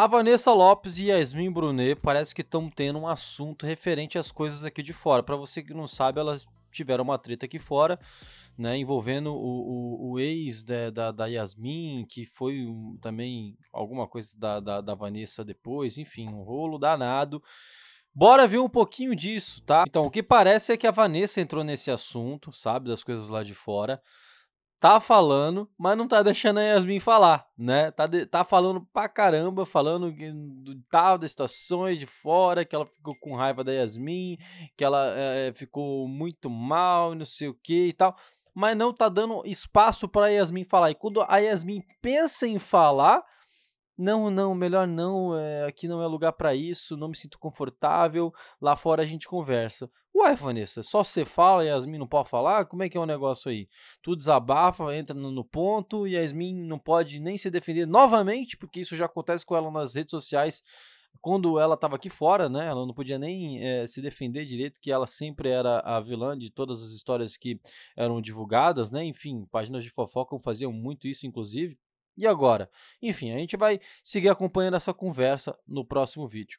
A Vanessa Lopes e Yasmin Brunet parece que estão tendo um assunto referente às coisas aqui de fora. Para você que não sabe, elas tiveram uma treta aqui fora, né, envolvendo o, o, o ex da, da, da, Yasmin, que foi um, também alguma coisa da, da, da Vanessa depois, enfim, um rolo danado. Bora ver um pouquinho disso, tá? Então, o que parece é que a Vanessa entrou nesse assunto, sabe, das coisas lá de fora tá falando, mas não tá deixando a Yasmin falar, né? Tá, de, tá falando pra caramba, falando do tal, das situações de fora, que ela ficou com raiva da Yasmin, que ela é, é ficou muito mal, não sei o que e tal, mas não tá dando espaço pra Yasmin falar. E quando a Yasmin pensa em falar, não, não, melhor não, é, aqui não é lugar para isso, não me sinto confortável, lá fora a gente conversa. Ué, Vanessa, só você fala e a Yasmin não pode falar? Como é que é o negócio aí? Tu desabafa, entra no, no ponto e a Yasmin não pode nem se defender novamente, porque isso já acontece com ela nas redes sociais quando ela estava aqui fora, né? Ela não podia nem é, se defender direito, que ela sempre era a vilã de todas as histórias que eram divulgadas, né? Enfim, páginas de fofoca faziam muito isso, inclusive. E agora? Enfim, a gente vai seguir acompanhando essa conversa no próximo vídeo.